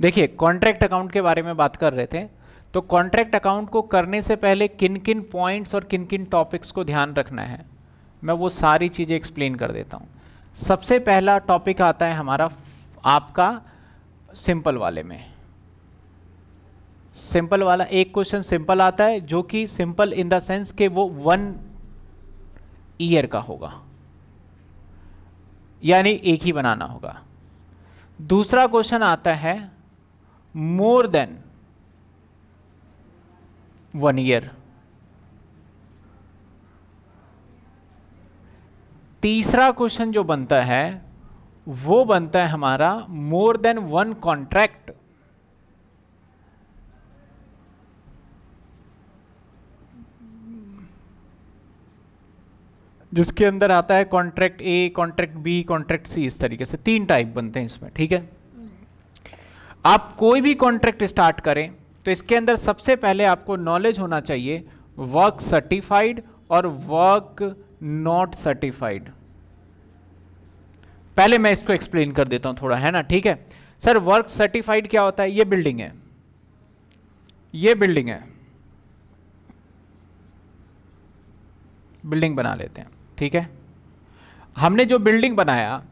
देखिए contract account के बारे में बात कर रहे थे तो कॉन्ट्रैक्ट अकाउंट को करने से पहले किन किन पॉइंट्स और किन किन टॉपिक्स को ध्यान रखना है मैं वो सारी चीज़ें एक्सप्लेन कर देता हूँ सबसे पहला टॉपिक आता है हमारा आपका सिंपल वाले में सिंपल वाला एक क्वेश्चन सिंपल आता है जो कि सिंपल इन द सेंस के वो वन ईयर का होगा यानी एक ही बनाना होगा दूसरा क्वेश्चन आता है मोर देन वन ईयर तीसरा क्वेश्चन जो बनता है वो बनता है हमारा मोर देन वन कॉन्ट्रैक्ट जिसके अंदर आता है contract A contract B contract C इस तरीके से तीन टाइप बनते हैं इसमें ठीक है आप कोई भी कॉन्ट्रैक्ट स्टार्ट करें तो इसके अंदर सबसे पहले आपको नॉलेज होना चाहिए वर्क सर्टिफाइड और वर्क नॉट सर्टिफाइड पहले मैं इसको एक्सप्लेन कर देता हूं थोड़ा है ना ठीक है सर वर्क सर्टिफाइड क्या होता है ये बिल्डिंग है ये बिल्डिंग है बिल्डिंग बना लेते हैं ठीक है हमने जो बिल्डिंग बनाया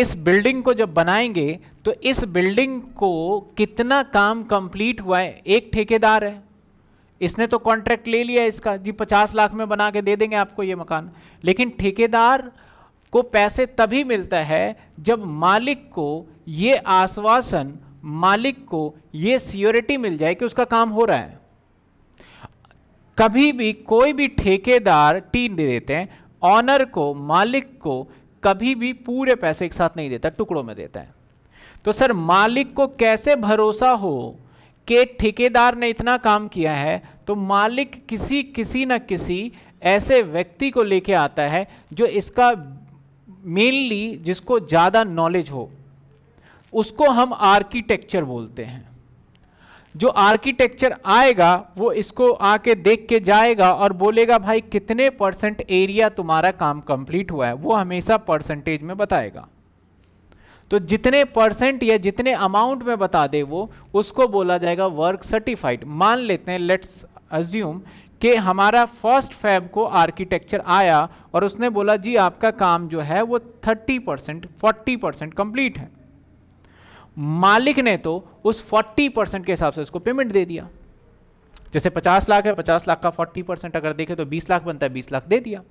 इस बिल्डिंग को जब बनाएंगे तो इस बिल्डिंग को कितना काम कंप्लीट हुआ है एक ठेकेदार है इसने तो कॉन्ट्रैक्ट ले लिया इसका जी पचास लाख में बना के दे देंगे आपको ये मकान लेकिन ठेकेदार को पैसे तभी मिलता है जब मालिक को ये आश्वासन मालिक को ये सियोरिटी मिल जाए कि उसका काम हो रहा है कभी भी कोई भी ठेकेदार टी दे देते हैं ऑनर को मालिक को कभी भी पूरे पैसे एक साथ नहीं देता टुकड़ों में देता है तो सर मालिक को कैसे भरोसा हो कि ठेकेदार ने इतना काम किया है तो मालिक किसी किसी न किसी ऐसे व्यक्ति को लेके आता है जो इसका मेनली जिसको ज़्यादा नॉलेज हो उसको हम आर्किटेक्चर बोलते हैं जो आर्किटेक्चर आएगा वो इसको आके देख के जाएगा और बोलेगा भाई कितने परसेंट एरिया तुम्हारा काम कंप्लीट हुआ है वो हमेशा परसेंटेज में बताएगा तो जितने परसेंट या जितने अमाउंट में बता दे वो उसको बोला जाएगा वर्क सर्टिफाइड मान लेते हैं लेट्स अज्यूम कि हमारा फर्स्ट फैब को आर्किटेक्चर आया और उसने बोला जी आपका काम जो है वो 30 परसेंट फोर्टी परसेंट कंप्लीट है मालिक ने तो उस 40 परसेंट के हिसाब से उसको पेमेंट दे दिया जैसे 50 लाख है 50 लाख का 40 परसेंट अगर देखें तो 20 लाख बनता है 20 लाख दे दिया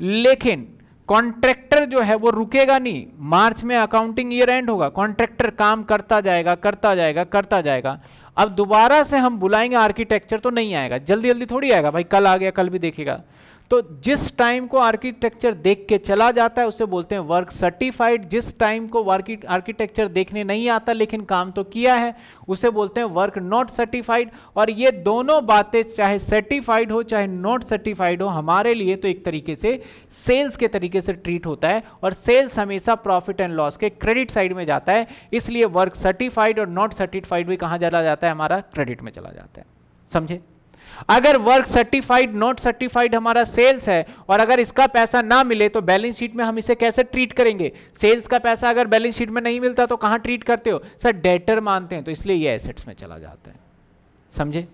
लेकिन कॉन्ट्रैक्टर जो है वो रुकेगा नहीं मार्च में अकाउंटिंग ईयर एंड होगा कॉन्ट्रैक्टर काम करता जाएगा करता जाएगा करता जाएगा अब दोबारा से हम बुलाएंगे आर्किटेक्चर तो नहीं आएगा जल्दी जल्दी थोड़ी आएगा भाई कल आ गया कल भी देखेगा तो जिस टाइम को आर्किटेक्चर देख के चला जाता है उसे बोलते हैं वर्क सर्टिफाइड जिस टाइम को आर्किटेक्चर देखने नहीं आता लेकिन काम तो किया है उसे बोलते हैं वर्क नॉट सर्टिफाइड और ये दोनों बातें चाहे सर्टिफाइड हो चाहे नॉट सर्टिफाइड हो हमारे लिए तो एक तरीके से सेल्स के तरीके से ट्रीट होता है और सेल्स हमेशा प्रॉफिट एंड लॉस के क्रेडिट साइड में जाता है इसलिए वर्क सर्टिफाइड और नॉट सर्टिफाइड भी कहाँ चला जाता है हमारा क्रेडिट में चला जाता है समझे अगर वर्क सर्टिफाइड नॉट सर्टिफाइड हमारा सेल्स है और अगर इसका पैसा ना मिले तो बैलेंस शीट में हम इसे कैसे ट्रीट करेंगे सेल्स का पैसा अगर बैलेंस शीट में नहीं मिलता तो कहाँ ट्रीट करते हो सर डेटर मानते हैं तो इसलिए ये एसेट्स में चला जाता है समझे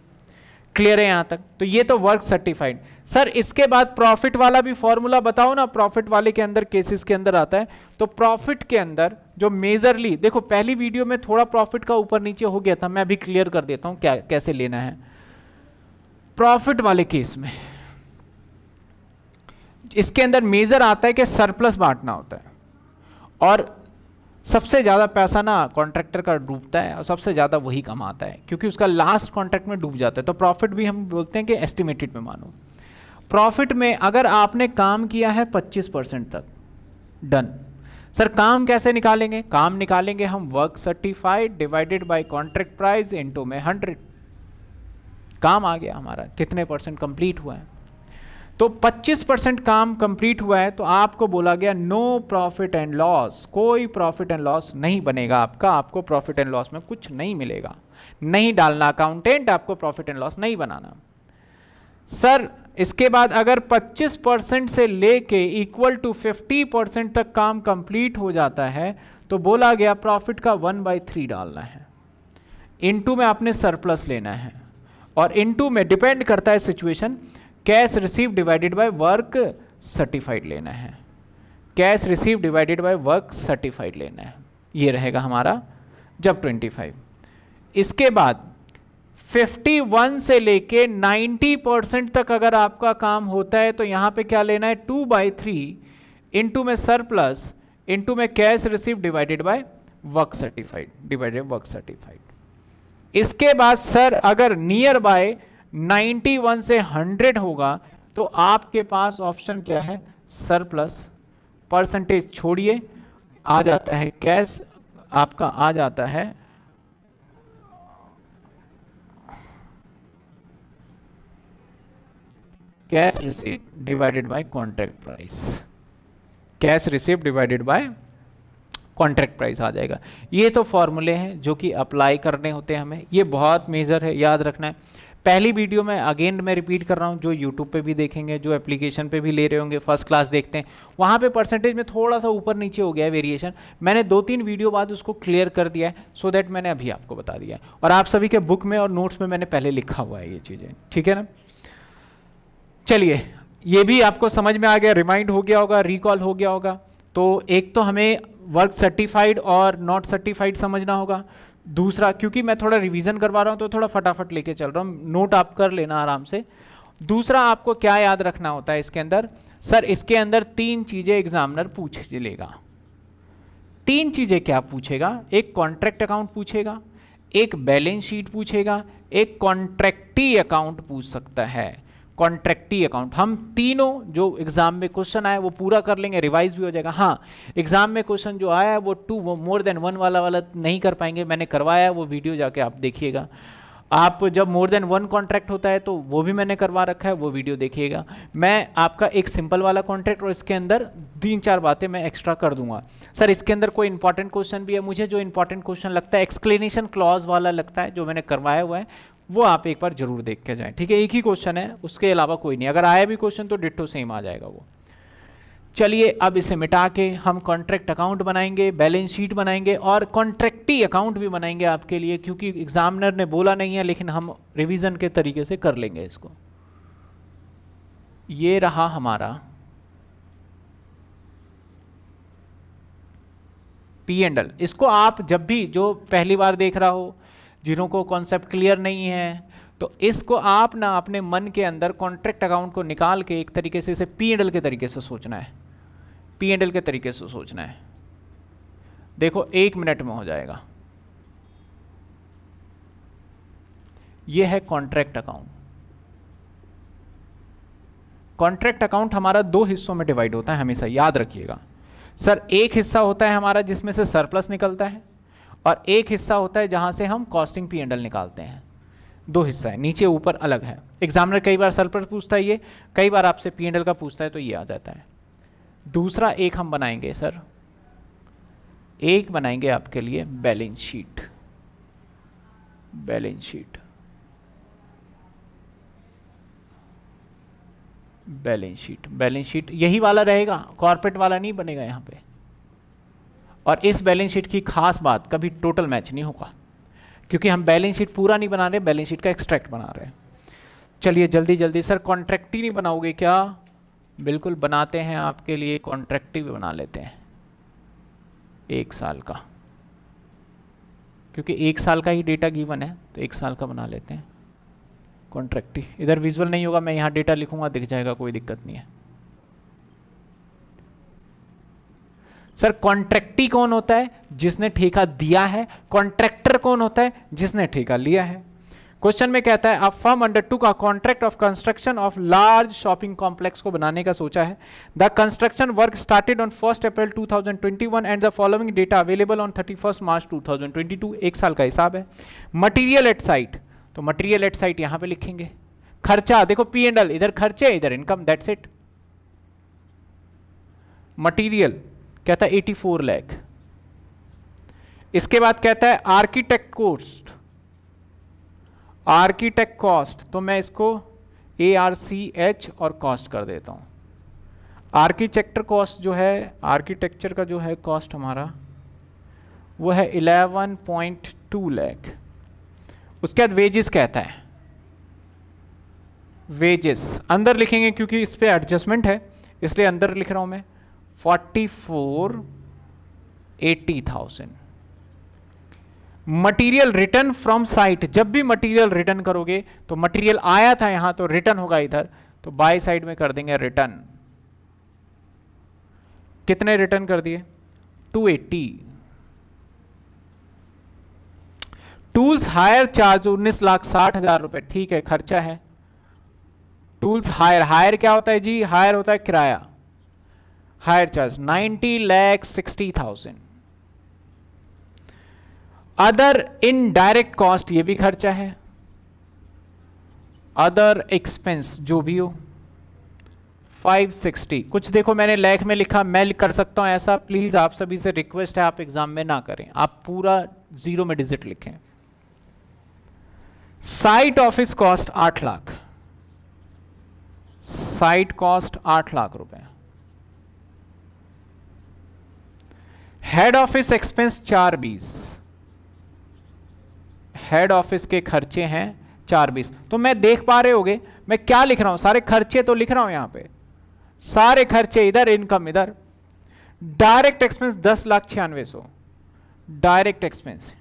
क्लियर है यहाँ तक तो ये तो वर्क सर्टिफाइड सर इसके बाद प्रॉफिट वाला भी फॉर्मूला बताओ ना प्रॉफिट वाले के अंदर केसेस के अंदर आता है तो प्रॉफिट के अंदर जो मेजरली देखो पहली वीडियो में थोड़ा प्रॉफिट का ऊपर नीचे हो गया था मैं अभी क्लियर कर देता हूँ क्या कैसे लेना है प्रॉफिट वाले केस में इसके अंदर मेजर आता है कि सरप्लस बांटना होता है और सबसे ज़्यादा पैसा ना कॉन्ट्रैक्टर का डूबता है और सबसे ज़्यादा वही कमाता है क्योंकि उसका लास्ट कॉन्ट्रैक्ट में डूब जाता है तो प्रॉफिट भी हम बोलते हैं कि एस्टिमेटेड में मानो प्रॉफिट में अगर आपने काम किया है 25 परसेंट तक डन सर काम कैसे निकालेंगे काम निकालेंगे हम work certified divided by contract price into में हंड्रेड काम आ गया हमारा कितने परसेंट कंप्लीट हुआ है तो 25 परसेंट काम कंप्लीट हुआ है तो आपको बोला गया नो प्रॉफिट एंड लॉस कोई प्रॉफिट एंड लॉस नहीं बनेगा आपका आपको प्रॉफिट एंड लॉस में कुछ नहीं मिलेगा नहीं डालना अकाउंटेंट आपको प्रॉफिट एंड लॉस नहीं बनाना सर इसके बाद अगर 25 परसेंट से लेके इक्वल टू 50 परसेंट तक काम कंप्लीट हो जाता है तो बोला गया प्रॉफिट का वन बाई थ्री डालना है इनटू में आपने सरप्लस लेना है और इनटू में डिपेंड करता है situation cash receive divided by work certified लेना है cash receive divided by work certified लेना है ये रहेगा हमारा जब 25 इसके बाद 51 से लेके 90 परसेंट तक अगर आपका काम होता है तो यहाँ पे क्या लेना है टू बाई थ्री इंटू में सरप्लस इंटू में cash receive divided by work certified divided work certified इसके बाद सर अगर नियर बाय 91 से 100 होगा तो आपके पास ऑप्शन क्या है सरप्लस परसेंटेज छोड़िए आ जाता है कैश आपका आ जाता है cash receive divided by contract price cash receive divided by contract price आ जाएगा ये तो फॉर्मूले हैं जो कि अप्लाई करने होते हैं हमें ये बहुत मेजर है याद रखना है पहली वीडियो में अगेन मैं रिपीट कर रहा हूँ जो यूट्यूब पे भी देखेंगे जो एप्लीकेशन पे भी ले रहे होंगे फर्स्ट क्लास देखते हैं वहाँ पे परसेंटेज में थोड़ा सा ऊपर नीचे हो गया है वेरिएशन मैंने दो तीन वीडियो बाद उसको क्लियर कर दिया है सो so दैट मैंने अभी आपको बता दिया है और आप सभी के बुक में और नोट्स में मैंने पहले लिखा हुआ है ये चीज़ें ठीक है ना चलिए ये भी आपको समझ में आ गया रिमाइंड हो गया होगा रिकॉल हो गया होगा तो एक तो हमें वर्क सर्टिफाइड और नॉट सर्टिफाइड समझना होगा दूसरा क्योंकि मैं थोड़ा रिवीजन करवा रहा हूँ तो थोड़ा फटाफट लेके चल रहा हूँ नोट आप कर लेना आराम से दूसरा आपको क्या याद रखना होता है इसके अंदर सर इसके अंदर तीन चीज़ें एग्जामिनर पूछ लेगा तीन चीज़ें क्या पूछेगा एक कॉन्ट्रैक्ट अकाउंट पूछेगा एक बैलेंस शीट पूछेगा एक कॉन्ट्रैक्टी अकाउंट पूछ सकता है कॉन्ट्रैक्टी अकाउंट हम तीनों जो एग्जाम में क्वेश्चन आए वो पूरा कर लेंगे रिवाइज भी हो जाएगा हाँ एग्जाम में क्वेश्चन जो आया है वो टू वो मोर देन वन वाला वाला नहीं कर पाएंगे मैंने करवाया है वो वीडियो जाके आप देखिएगा आप जब मोर देन वन कॉन्ट्रैक्ट होता है तो वो भी मैंने करवा रखा है वो वीडियो देखिएगा मैं आपका एक सिंपल वाला कॉन्ट्रैक्ट और इसके अंदर तीन चार बातें मैं एक्स्ट्रा कर दूंगा सर इसके अंदर कोई इंपॉर्टेंट क्वेश्चन भी है मुझे जो इंपॉर्टेंट क्वेश्चन लगता है एक्सप्लेनेशन क्लॉज वाला लगता है जो मैंने करवाया हुआ है वो आप एक बार जरूर देख के जाए ठीक है एक ही क्वेश्चन है उसके अलावा कोई नहीं अगर आया भी क्वेश्चन तो डिट्टो सेम आ जाएगा वो चलिए अब इसे मिटा के हम कॉन्ट्रैक्ट अकाउंट बनाएंगे बैलेंस शीट बनाएंगे और कॉन्ट्रैक्टी अकाउंट भी बनाएंगे आपके लिए क्योंकि एग्जामिनर ने बोला नहीं है लेकिन हम रिवीजन के तरीके से कर लेंगे इसको ये रहा हमारा पी एंड एल इसको आप जब भी जो पहली बार देख रहा हो जिन्हों को कॉन्सेप्ट क्लियर नहीं है तो इसको आप ना अपने मन के अंदर कॉन्ट्रैक्ट अकाउंट को निकाल के एक तरीके से इसे पी एंडल के तरीके से सोचना है पी एंड एल के तरीके से सोचना है देखो एक मिनट में हो जाएगा यह है कॉन्ट्रैक्ट अकाउंट कॉन्ट्रैक्ट अकाउंट हमारा दो हिस्सों में डिवाइड होता है हमेशा याद रखिएगा सर एक हिस्सा होता है हमारा जिसमें से सरप्लस निकलता है और एक हिस्सा होता है जहाँ से हम कॉस्टिंग पी एंडल निकालते हैं दो हिस्सा है नीचे ऊपर अलग है एग्जामिनर कई बार पर पूछता है ये कई बार आपसे पी एंडल का पूछता है तो ये आ जाता है दूसरा एक हम बनाएंगे सर एक बनाएंगे आपके लिए balance sheet balance sheet balance sheet balance sheet यही वाला रहेगा कॉर्पोरेट वाला नहीं बनेगा यहाँ पे और इस बैलेंस शीट की खास बात कभी टोटल मैच नहीं होगा क्योंकि हम बैलेंस शीट पूरा नहीं बना रहे बैलेंस शीट का एक्सट्रैक्ट बना रहे हैं चलिए जल्दी जल्दी सर कॉन्ट्रैक्ट ही नहीं बनाओगे क्या बिल्कुल बनाते हैं आपके लिए कॉन्ट्रैक्ट ही बना लेते हैं एक साल का क्योंकि एक साल का ही डेटा गिवन है तो एक साल का बना लेते हैं कॉन्ट्रैक्ट ही इधर विजुअल नहीं होगा मैं यहाँ डेटा लिखूँगा दिख जाएगा कोई दिक्कत नहीं है सर कॉन्ट्रैक्टी कौन होता है जिसने ठेका दिया है कॉन्ट्रैक्टर कौन होता है जिसने ठेका लिया है क्वेश्चन में कहता है आप फर्म अंडर टू का contract of construction of large shopping complex को बनाने का सोचा है the construction work started on first April 2021 and the following data available on 31 March 2022 एक साल का हिसाब है मटेरियल एट साइट तो मटेरियल एट साइट यहां पे लिखेंगे खर्चा देखो पी एंड एल इधर खर्चे इधर इनकम दैट्स इट मटीरियल कहता है एटी फोर लैख इसके बाद कहता है आर्किटेक्ट कोस्ट आर्किटेक्ट कॉस्ट तो मैं इसको ए आर सी एच और कॉस्ट कर देता हूं आर्किटेक्टर कॉस्ट जो है आर्किटेक्चर का जो है कॉस्ट हमारा वो है 11.2 लाख उसके बाद वेजेस कहता है वेजेस अंदर लिखेंगे क्योंकि इस पर एडजस्टमेंट है इसलिए अंदर लिख रहा हूं मैं forty four eighty thousand material return from site जब भी मटेरियल रिटर्न करोगे तो मटेरियल आया था यहां तो रिटर्न होगा इधर तो बाय साइड में कर देंगे रिटर्न कितने रिटर्न कर दिए 280 टूल्स हायर चार्ज उन्नीस लाख साठ हजार रुपए ठीक है खर्चा है टूल्स हायर हायर क्या होता है जी हायर होता है किराया hire charge ninety lakh sixty thousand other indirect cost ये भी खर्चा है अदर एक्सपेंस जो भी हो 560 कुछ देखो मैंने लैख में लिखा मैं कर सकता हूं ऐसा प्लीज़ आप सभी से रिक्वेस्ट है आप एग्ज़ाम में ना करें आप पूरा जीरो में डिजिट लिखें साइट ऑफिस कॉस्ट आठ लाख साइट कॉस्ट आठ लाख रुपए हेड ऑफिस एक्सपेंस चार बीस हेड ऑफिस के खर्चे हैं चार बीस तो मैं देख पा रहे होगे मैं क्या लिख रहा हूं सारे खर्चे तो लिख रहा हूं यहां पे सारे खर्चे इधर इनकम इधर डायरेक्ट एक्सपेंस दस लाख छियानवे सौ डायरेक्ट एक्सपेंस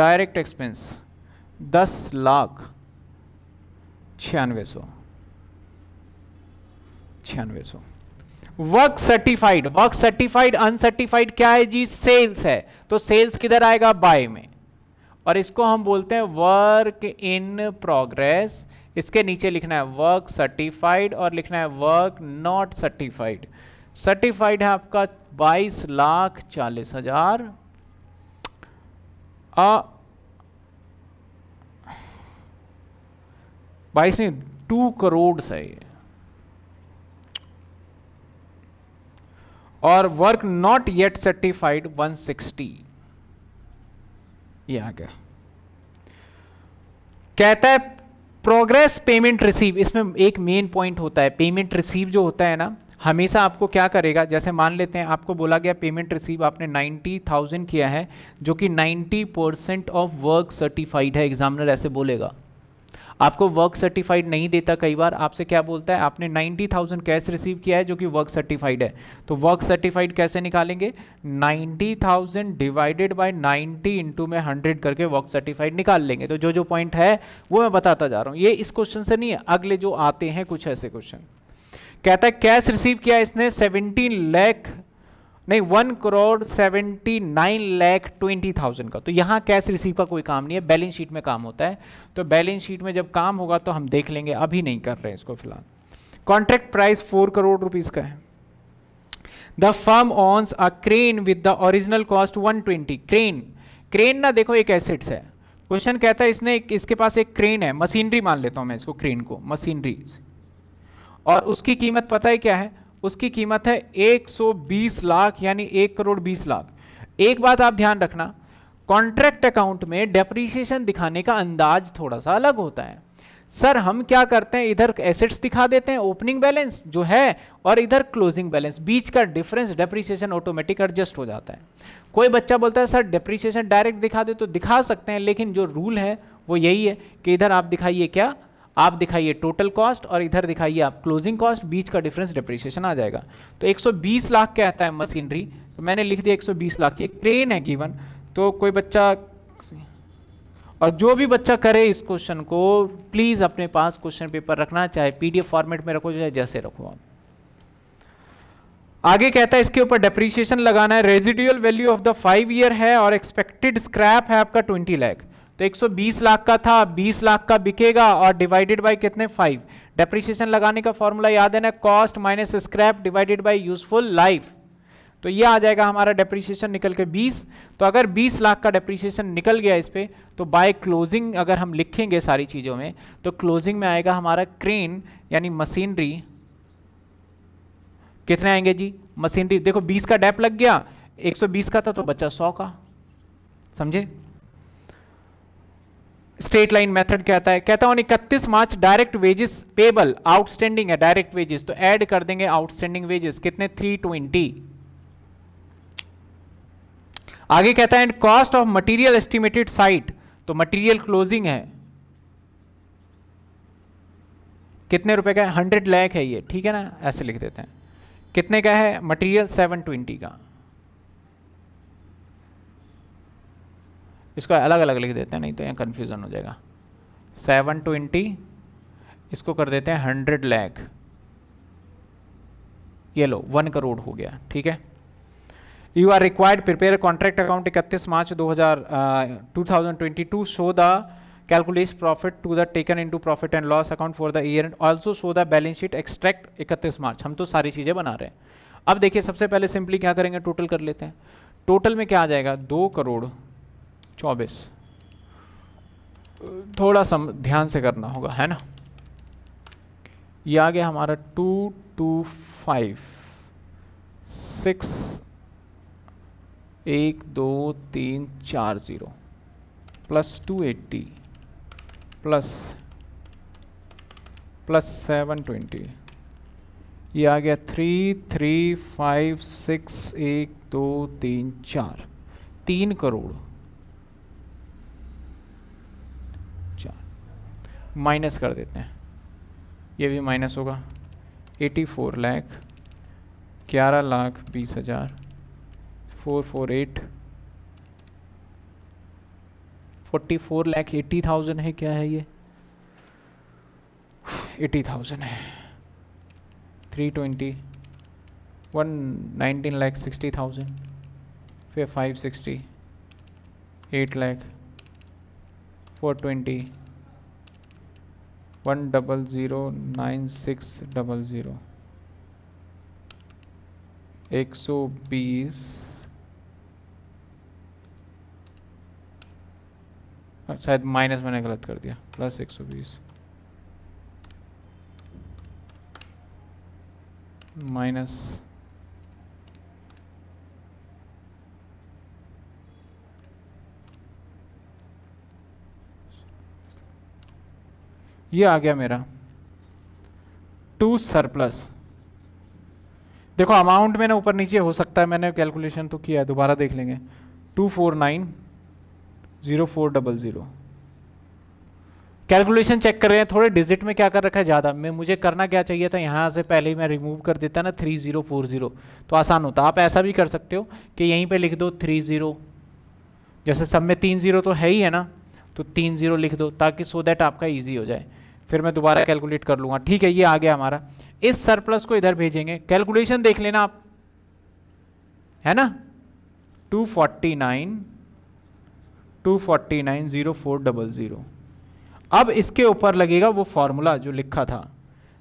डायरेक्ट एक्सपेंस दस लाख छियानवे सौ छियानवे सौ work certified work certified uncertified क्या है जी सेल्स है तो सेल्स किधर आएगा बाय में और इसको हम बोलते हैं वर्क इन प्रोग्रेस इसके नीचे लिखना है वर्क सर्टिफाइड और लिखना है वर्क नॉट सर्टिफाइड सर्टिफाइड है आपका बाईस लाख चालीस हजार बाईस नहीं टू करोड़ है और वर्क नॉट येट सर्टिफाइड 160 ये आ गया कहता है प्रोग्रेस पेमेंट रिसीव इसमें एक मेन पॉइंट होता है पेमेंट रिसीव जो होता है ना हमेशा आपको क्या करेगा जैसे मान लेते हैं आपको बोला गया पेमेंट रिसीव आपने 90,000 किया है जो कि 90 परसेंट ऑफ वर्क सर्टिफाइड है एग्जामिनर ऐसे बोलेगा आपको वर्क सर्टिफाइड नहीं देता कई बार आपसे क्या बोलता है आपने 90,000 कैश रिसीव किया है जो कि वर्क सर्टिफाइड है तो वर्क सर्टिफाइड कैसे निकालेंगे 90,000 डिवाइडेड बाय 90 इंटू में 100 करके वर्क सर्टिफाइड निकाल लेंगे तो जो जो पॉइंट है वो मैं बताता जा रहा हूँ ये इस क्वेश्चन से नहीं है अगले जो आते हैं कुछ ऐसे क्वेश्चन कहता है कैश रिसीव किया इसने सेवनटीन लैख नहीं one crore seventy nine lakh twenty thousand का तो यहाँ कैश रिसीव का कोई काम नहीं है बैलेंस शीट में काम होता है तो बैलेंस शीट में जब काम होगा तो हम देख लेंगे अभी नहीं कर रहे हैं इसको फिलहाल contract price four crore rupees का है the firm owns a crane with the original cost one twenty crane crane ना देखो एक एसेट्स है क्वेश्चन कहता है इसने इसके पास एक क्रेन है मशीनरी मान लेता हूँ मैं इसको क्रेन को मशीनरी और उसकी कीमत पता है क्या है उसकी कीमत है 120 लाख यानी एक करोड़ बीस लाख एक बात आप ध्यान रखना कॉन्ट्रैक्ट अकाउंट में डेप्रीशिएशन दिखाने का अंदाज थोड़ा सा अलग होता है सर हम क्या करते हैं इधर एसेट्स दिखा देते हैं ओपनिंग बैलेंस जो है और इधर क्लोजिंग बैलेंस बीच का डिफरेंस डेप्रीसिएशन ऑटोमेटिक एडजस्ट हो जाता है कोई बच्चा बोलता है सर डेप्रीसिएशन डायरेक्ट दिखा दे तो दिखा सकते हैं लेकिन जो रूल है वो यही है कि इधर आप दिखाइए क्या आप दिखाइए टोटल कॉस्ट और इधर दिखाइए आप क्लोजिंग कॉस्ट बीच का डिफरेंस डिप्रिसिएशन आ जाएगा तो 120 लाख क्या आता है मशीनरी तो मैंने लिख दिया 120 लाख की क्रेन है गिवन तो कोई बच्चा और जो भी बच्चा करे इस क्वेश्चन को प्लीज़ अपने पास क्वेश्चन पेपर रखना चाहे पीडीएफ फॉर्मेट में रखो चाहे जैसे रखो आप आगे कहता है इसके ऊपर डेप्रिसिएशन लगाना है residual value of the five year है और एक्सपेक्टेड स्क्रैप है आपका ट्वेंटी लैख तो 120 लाख का था 20 लाख का बिकेगा और डिवाइडेड बाय कितने फाइव डेप्रिसिएशन लगाने का फॉर्मूला याद है ना cost minus scrap divided by useful life तो ये आ जाएगा हमारा डेप्रिसिएशन निकल के 20 तो अगर 20 लाख का डेप्रिसिएशन निकल गया इस पर तो बाय क्लोजिंग अगर हम लिखेंगे सारी चीज़ों में तो क्लोजिंग में आएगा हमारा क्रेन यानी मशीनरी कितने आएंगे जी मशीनरी देखो 20 का डैप लग गया 120 का था तो बचा 100 का समझे स्ट्रेट लाइन मेथड कहता है कहता है इकतीस March direct wages payable outstanding है डायरेक्ट वेजेस तो ऐड कर देंगे आउटस्टैंडिंग वेजेस कितने थ्री ट्वेंटी आगे कहता है and cost of material estimated site तो मटेरियल क्लोजिंग है कितने रुपए का है हंड्रेड लैख है ये ठीक है ना ऐसे लिख देते हैं कितने का है मटीरियल सेवन ट्वेंटी का इसको अलग अलग लिख देते हैं नहीं तो यहाँ कन्फ्यूज़न हो जाएगा सेवन ट्वेंटी इसको कर देते हैं हंड्रेड लैख ये लो वन करोड़ हो गया ठीक है you are required prepare contract account इकतीस मार्च दो हज़ार two thousand twenty two show the calculate profit to the taken into profit and loss account for the year and also show the balance sheet extract इकतीस March हम तो सारी चीज़ें बना रहे हैं अब देखिए सबसे पहले सिंपली क्या करेंगे टोटल कर लेते हैं टोटल में क्या आ जाएगा दो करोड़ चौबीस थोड़ा सा ध्यान से करना होगा है ना ये आ गया हमारा टू टू फाइव सिक्स एक दो तीन चार zero plus two eighty plus plus seven twenty ये आ गया थ्री थ्री फाइव सिक्स एक दो तीन चार तीन करोड़ माइनस कर देते हैं ये भी माइनस होगा 84 फोर लैख ग्यारह लाख बीस हज़ार four four eight forty four lakh eighty thousand है क्या है ये एटी थाउजेंड है three twenty one nineteen lakh sixty thousand फिर five sixty eight lakh four twenty one double zero nine six double zero एक सौ बीस हाँ, शायद माइनस मैंने गलत कर दिया प्लस एक सौ बीस माइनस ये आ गया मेरा टू सरप्लस देखो अमाउंट मैंने ऊपर नीचे हो सकता है मैंने कैलकुलेशन तो किया है दोबारा देख लेंगे two four nine zero four double zero calculation check कर रहे हैं थोड़े डिजिट में क्या कर रखा है ज़्यादा मैं मुझे करना क्या चाहिए था यहाँ से पहले ही मैं रिमूव कर देता ना थ्री ज़ीरो फोर ज़ीरो तो आसान होता आप ऐसा भी कर सकते हो कि यहीं पे लिख दो थ्री ज़ीरो जैसे सब में तीन ज़ीरो तो है ही है ना तो तीन ज़ीरो लिख दो ताकि सो so दैट आपका ईजी हो जाए फिर मैं दोबारा कैलकुलेट कर लूँगा ठीक है ये आ गया हमारा इस सरप्लस को इधर भेजेंगे कैलकुलेशन देख लेना आप है ना two forty nine two forty nine zero four double zero अब इसके ऊपर लगेगा वो फार्मूला जो लिखा था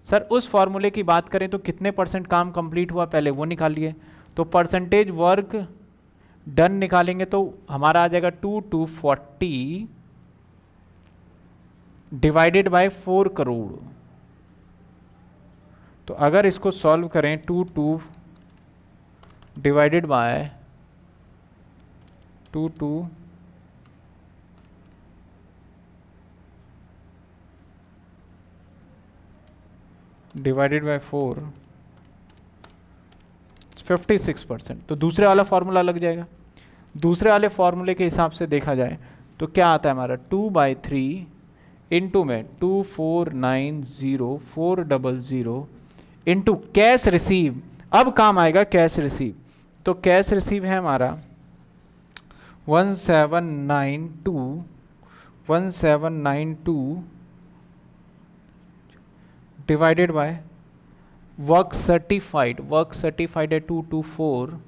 सर उस फार्मूले की बात करें तो कितने परसेंट काम कंप्लीट हुआ पहले वो निकालिए तो परसेंटेज वर्क डन निकालेंगे तो हमारा आ जाएगा two two forty divided by four crore तो अगर इसको सॉल्व करें two two divided by two two divided by four fifty six percent तो दूसरे वाला फार्मूला लग जाएगा दूसरे वाले फार्मूले के हिसाब से देखा जाए तो क्या आता है हमारा टू बाई थ्री इंटू में two four nine zero four double zero into cash receive अब काम आएगा कैश रिसीव तो कैश रिसीव है हमारा one seven nine two one seven nine two divided by work certified work certified है two two four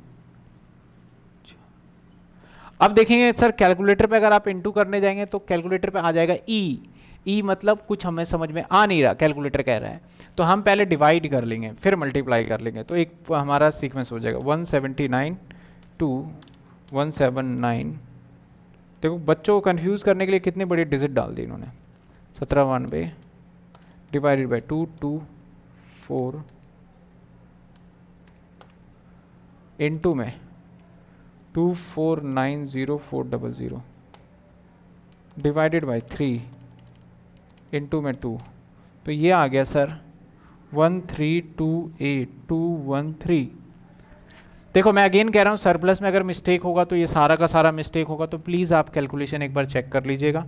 अब देखेंगे sir calculator पे अगर आप इनटू करने जाएंगे तो कैलकुलेटर पे आ जाएगा ई e. ई e मतलब कुछ हमें समझ में आ नहीं रहा कैलकुलेटर कह रहा है तो हम पहले डिवाइड कर लेंगे फिर मल्टीप्लाई कर लेंगे तो एक हमारा सीक्वेंस हो जाएगा one seventy nine two one seven nine देखो बच्चों को कन्फ्यूज़ करने के लिए कितने बड़े डिजिट डाल दी इन्होंने सत्रह बानवे divided by two two four into में two four nine zero four double zero divided by three into में टू तो ये आ गया sir one three two eight two one three देखो मैं अगेन कह रहा हूँ सरप्लस में अगर मिस्टेक होगा तो ये सारा का सारा मिस्टेक होगा तो प्लीज़ आप कैलकुलेशन एक बार चेक कर लीजिएगा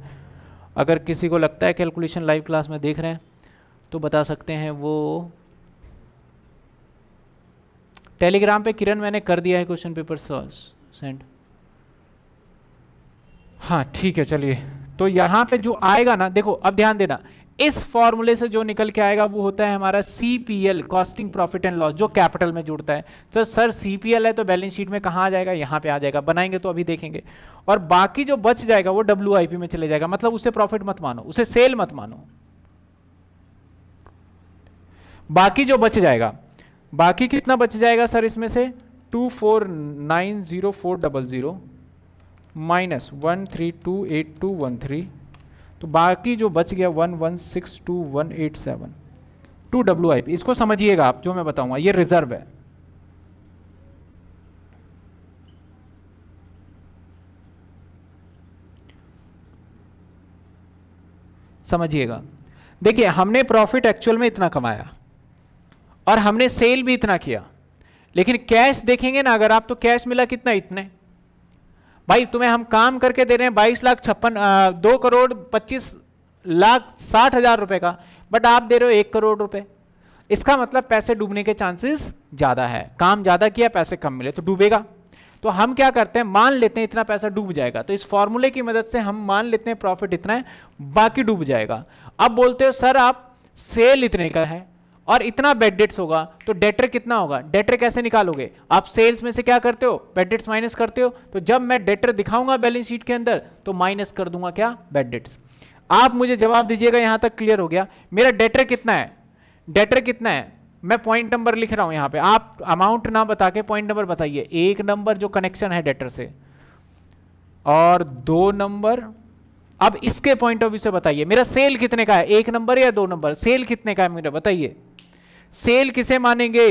अगर किसी को लगता है कैलकुलेशन लाइव क्लास में देख रहे हैं तो बता सकते हैं वो टेलीग्राम पे किरण मैंने कर दिया है क्वेश्चन पेपर सॉल्व सेंड हाँ ठीक है चलिए तो यहां पे जो आएगा ना देखो अब ध्यान देना इस फॉर्मूले से जो निकल के आएगा वो होता है हमारा CPL costing profit and loss जो कैपिटल में जुड़ता है तो सर सीपीएल है तो बैलेंस शीट में कहा आ जाएगा यहां पे आ जाएगा बनाएंगे तो अभी देखेंगे और बाकी जो बच जाएगा वो डब्ल्यू में चले जाएगा मतलब उसे प्रॉफिट मत मानो उसे सेल मत मानो बाकी जो बच जाएगा बाकी कितना बच जाएगा सर इसमें से two four nine zero four double zero minus one three two eight two one three तो बाकी जो बच गया one one six two one eight seven two W I P इसको समझिएगा आप जो मैं बताऊंगा ये रिजर्व है समझिएगा देखिए हमने प्रॉफिट एक्चुअल में इतना कमाया और हमने सेल भी इतना किया लेकिन कैश देखेंगे ना अगर आप तो कैश मिला कितना इतने भाई तुम्हें हम काम करके दे रहे हैं बाईस लाख छप्पन दो करोड़ पच्चीस लाख साठ हजार रुपए का बट आप दे रहे हो एक करोड़ रुपए इसका मतलब पैसे डूबने के चांसेस ज़्यादा है काम ज़्यादा किया पैसे कम मिले तो डूबेगा तो हम क्या करते हैं मान लेते हैं इतना पैसा डूब जाएगा तो इस फॉर्मूले की मदद से हम मान लेते हैं प्रॉफिट इतना है बाकी डूब जाएगा अब बोलते हो सर आप सेल इतने का है और इतना बेड डेट्स होगा तो डेटर कितना होगा डेटर कैसे निकालोगे आप सेल्स में से क्या करते हो बेड डेट्स माइनस करते हो तो जब मैं डेटर दिखाऊंगा बैलेंस शीट के अंदर तो माइनस कर दूंगा क्या बेड डेट्स आप मुझे जवाब दीजिएगा यहां तक क्लियर हो गया मेरा डेटर कितना है डेटर कितना है मैं पॉइंट नंबर लिख रहा हूं यहां पे आप अमाउंट ना बता के पॉइंट नंबर बताइए एक नंबर जो कनेक्शन है डेटर से और दो नंबर अब इसके पॉइंट ऑफ व्यू से बताइए मेरा सेल कितने का है एक नंबर या दो नंबर सेल कितने का है मुझे बताइए सेल किसे मानेंगे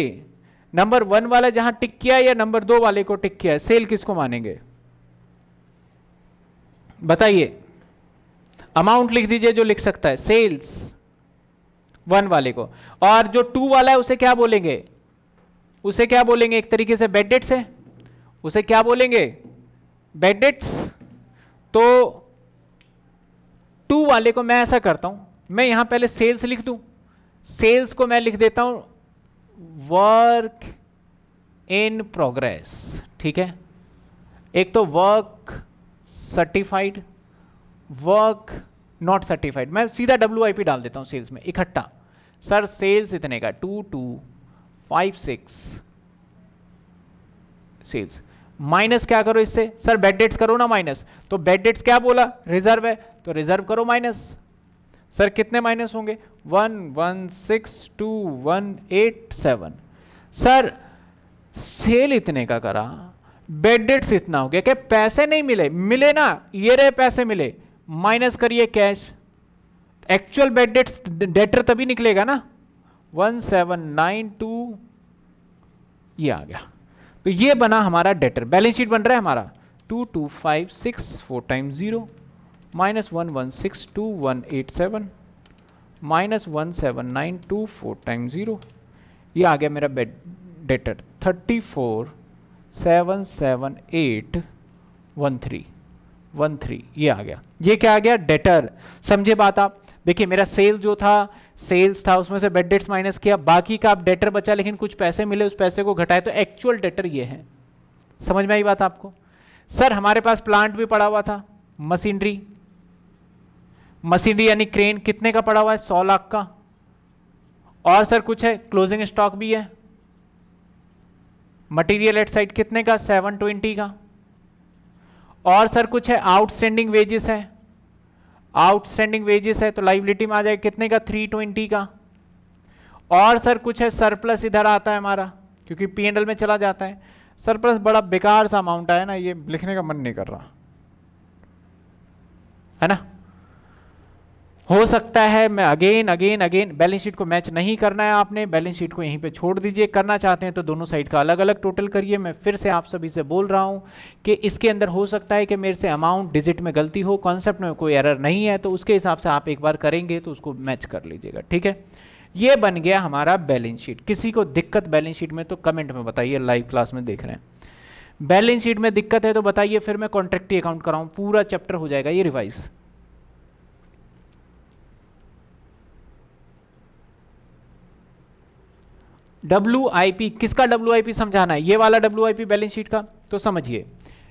नंबर वन वाला जहां टिक किया या नंबर दो वाले को टिक किया सेल किसको मानेंगे बताइए अमाउंट लिख दीजिए जो लिख सकता है सेल्स वन वाले को और जो टू वाला है उसे क्या बोलेंगे उसे क्या बोलेंगे एक तरीके से बेडेट्स है उसे क्या बोलेंगे बेडेट्स तो टू वाले को मैं ऐसा करता हूं मैं यहां पहले सेल्स लिख दूं सेल्स को मैं लिख देता हूं वर्क इन प्रोग्रेस ठीक है एक तो work certified work not certified मैं सीधा डब्ल्यू डाल देता हूं सेल्स में इकट्ठा सर सेल्स इतने का two two five six sales minus क्या करो इससे सर बेड डेट्स करो ना माइनस तो बेड डेट्स क्या बोला रिजर्व है तो रिजर्व करो माइनस सर कितने माइनस होंगे one one six two one eight seven sir sale इतने का करा बेड डेट्स इतना हो गया क्या पैसे नहीं मिले मिले ना ये रहे पैसे मिले माइनस करिए cash actual bad debts debtor तभी निकलेगा ना वन सेवन नाइन टू ये आ गया तो ये बना हमारा डेटर बैलेंस शीट बन रहा है हमारा two two five six four time zero minus one one six two one eight seven minus one seven nine two four time zero ये आ गया मेरा bad debtor thirty four seven seven eight one three one three ये आ गया ये क्या आ गया डेटर समझे बात आप देखिए मेरा सेल्स जो था सेल्स था उसमें से बेड डेट्स माइनस किया बाकी का आप डेटर बचा लेकिन कुछ पैसे मिले उस पैसे को घटाए तो एक्चुअल डेटर ये है समझ में आई बात आपको सर हमारे पास प्लांट भी पड़ा हुआ था मशीनरी मशीनरी यानी क्रेन कितने का पड़ा हुआ है सौ लाख का और सर कुछ है क्लोजिंग स्टॉक भी है मटेरियल एट साइड कितने का सेवन ट्वेंटी का और सर कुछ है आउटस्टैंडिंग वेजेस है आउटस्टैंडिंग वेजेस है तो लाइबिलिटी में आ जाएगा कितने का थ्री ट्वेंटी का और सर कुछ है सरप्लस इधर आता है हमारा क्योंकि पी एंडल में चला जाता है सरप्लस बड़ा बेकार सा अमाउंट आया ना ये लिखने का मन नहीं कर रहा है ना हो सकता है मैं again again again balance sheet को मैच नहीं करना है आपने बैलेंस शीट को यहीं पे छोड़ दीजिए करना चाहते हैं तो दोनों साइड का अलग अलग टोटल करिए मैं फिर से आप सभी से बोल रहा हूँ कि इसके अंदर हो सकता है कि मेरे से अमाउंट डिजिट में गलती हो कॉन्सेप्ट में कोई एरर नहीं है तो उसके हिसाब से आप एक बार करेंगे तो उसको मैच कर लीजिएगा ठीक है ये बन गया हमारा बैलेंस शीट किसी को दिक्कत बैलेंस शीट में तो कमेंट में बताइए लाइव क्लास में देख रहे हैं बैलेंस शीट में दिक्कत है तो बताइए फिर मैं कॉन्ट्रैक्टी अकाउंट कराऊँ पूरा चैप्टर हो जाएगा ये रिवाइज़ डब्ल्यू किसका डब्ल्यू समझाना है ये वाला डब्ल्यू बैलेंस शीट का तो समझिए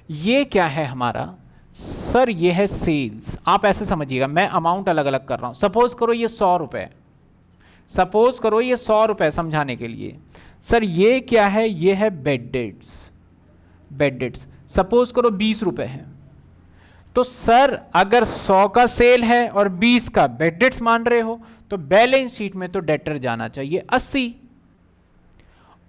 ये क्या है हमारा सर ये है सेल्स आप ऐसे समझिएगा मैं अमाउंट अलग अलग कर रहा हूँ सपोज करो ये सौ रुपये सपोज करो ये सौ रुपये समझाने के लिए सर ये क्या है ये है bad debts bad debts suppose करो बीस रुपये है तो सर अगर सौ का सेल है और बीस का बेड डेट्स मान रहे हो तो बैलेंस शीट में तो डेटर जाना चाहिए अस्सी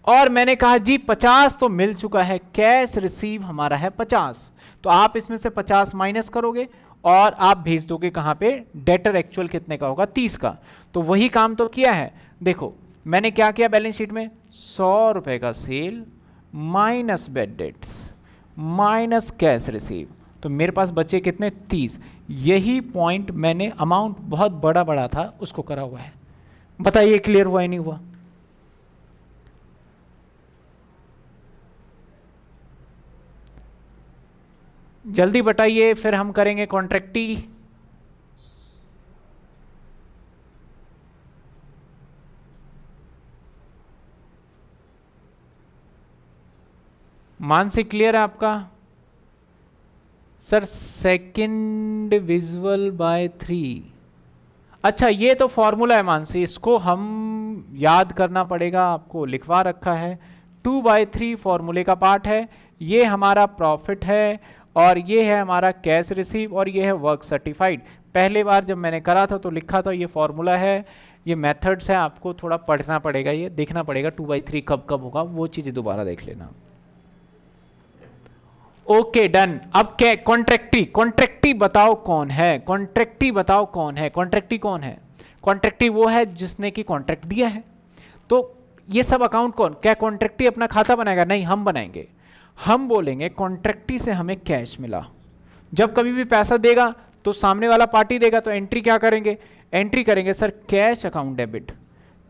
और मैंने कहा जी पचास तो मिल चुका है कैश रिसीव हमारा है पचास तो आप इसमें से पचास माइनस करोगे और आप भेज दोगे कहाँ पे डेटर एक्चुअल कितने का होगा तीस का तो वही काम तो किया है देखो मैंने क्या किया बैलेंस शीट में सौ रुपये का sale minus bad debts minus cash receive तो मेरे पास बचे कितने तीस यही पॉइंट मैंने अमाउंट बहुत बड़ा बड़ा था उसको करा हुआ है बताइए क्लियर हुआ ही नहीं हुआ जल्दी बताइए फिर हम करेंगे कॉन्ट्रैक्टी मानसिक क्लियर है आपका sir second visual by three अच्छा ये तो फॉर्मूला है मानसी इसको हम याद करना पड़ेगा आपको लिखवा रखा है टू बाय थ्री फॉर्मूले का पार्ट है ये हमारा प्रॉफिट है और ये है हमारा कैश रिसीव और ये है वर्क सर्टिफाइड पहले बार जब मैंने करा था तो लिखा था ये फॉर्मूला है ये मेथड्स है आपको थोड़ा पढ़ना पड़ेगा ये देखना पड़ेगा टू बाई थ्री कब कब होगा वो चीज़ें दोबारा देख लेना ओके डन अब क्या कॉन्ट्रैक्टी कॉन्ट्रैक्टी बताओ कौन है कॉन्ट्रैक्टी बताओ कौन है कॉन्ट्रैक्टी कौन है कॉन्ट्रैक्टी वो है जिसने कि कॉन्ट्रैक्ट दिया है तो ये सब अकाउंट कौन क्या कॉन्ट्रैक्टी अपना खाता बनाएगा नहीं हम बनाएंगे हम बोलेंगे कॉन्ट्रैक्टी से हमें कैश मिला जब कभी भी पैसा देगा तो सामने वाला पार्टी देगा तो एंट्री क्या करेंगे एंट्री करेंगे sir cash account debit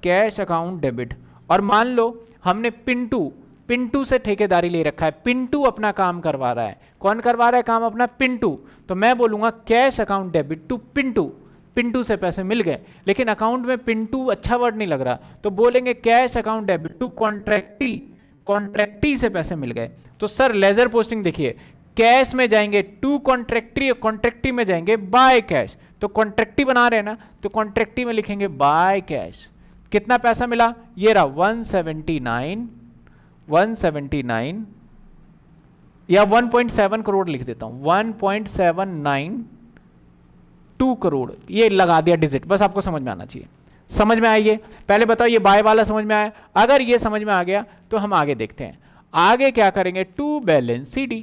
cash account debit और मान लो हमने पिंटू पिंटू से ठेकेदारी ले रखा है पिंटू अपना काम करवा रहा है कौन करवा रहा है काम अपना पिंटू तो मैं बोलूँगा cash account debit to Pintu Pintu से पैसे मिल गए लेकिन अकाउंट में पिंटू अच्छा वर्ड नहीं लग रहा तो बोलेंगे cash account debit to contractee contractee से पैसे मिल गए तो सर लेजर पोस्टिंग देखिए कैश में जाएंगे टू कॉन्ट्रैक्टी कॉन्ट्रैक्टी में जाएंगे बाय कैश तो कॉन्ट्रैक्टी बना रहे हैं ना तो कॉन्ट्रैक्टी में लिखेंगे बाय कैश कितना पैसा मिला ये रहा 179 179 या 1.7 करोड़ लिख देता हूं 1.792 करोड़ ये लगा दिया डिजिट बस आपको समझ में आना चाहिए समझ में आइए पहले बताओ ये बाय वाला समझ में आया अगर ये समझ में आ गया तो हम आगे देखते हैं आगे क्या करेंगे to balance c d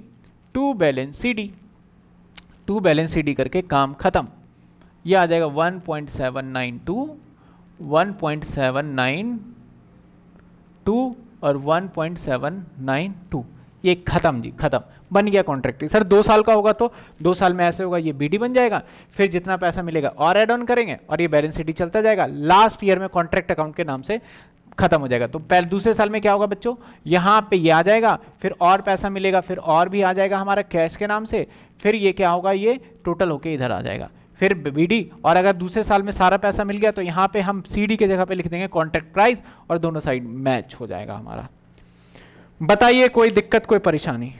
to balance c d to balance c d करके काम ख़त्म ये आ जाएगा 1.792 1.792 और 1.792 ये ख़त्म जी ख़त्म बन गया कॉन्ट्रैक्ट सर दो साल का होगा तो दो साल में ऐसे होगा ये बीडी बन जाएगा फिर जितना पैसा मिलेगा और एड ऑन करेंगे और ये बैलेंस डी चलता जाएगा लास्ट ईयर में कॉन्ट्रैक्ट अकाउंट के नाम से खत्म हो जाएगा तो पहले दूसरे साल में क्या होगा बच्चों यहाँ पे ये आ जाएगा फिर और पैसा मिलेगा फिर और भी आ जाएगा हमारा कैश के नाम से फिर ये क्या होगा ये टोटल होके इधर आ जाएगा फिर बीडी और अगर दूसरे साल में सारा पैसा मिल गया तो यहाँ पे हम सीडी के जगह पे लिख देंगे कॉन्ट्रैक्ट प्राइस और दोनों साइड मैच हो जाएगा हमारा बताइए कोई दिक्कत कोई परेशानी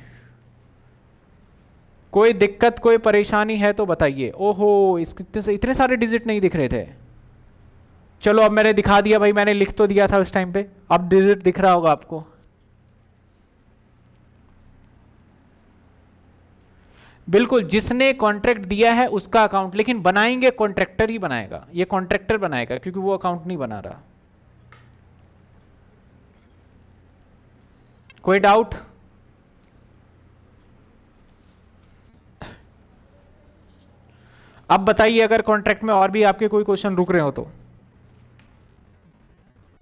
कोई दिक्कत कोई परेशानी है तो बताइए ओहो इस कितने से इतने सारे डिजिट नहीं दिख रहे थे चलो अब मैंने दिखा दिया भाई मैंने लिख तो दिया था उस टाइम पे अब डिजिट दिख रहा होगा आपको बिल्कुल जिसने कॉन्ट्रैक्ट दिया है उसका अकाउंट लेकिन बनाएंगे कॉन्ट्रैक्टर ही बनाएगा ये कॉन्ट्रैक्टर बनाएगा क्योंकि वो अकाउंट नहीं बना रहा कोई डाउट अब बताइए अगर कॉन्ट्रैक्ट में और भी आपके कोई क्वेश्चन रुक रहे हो तो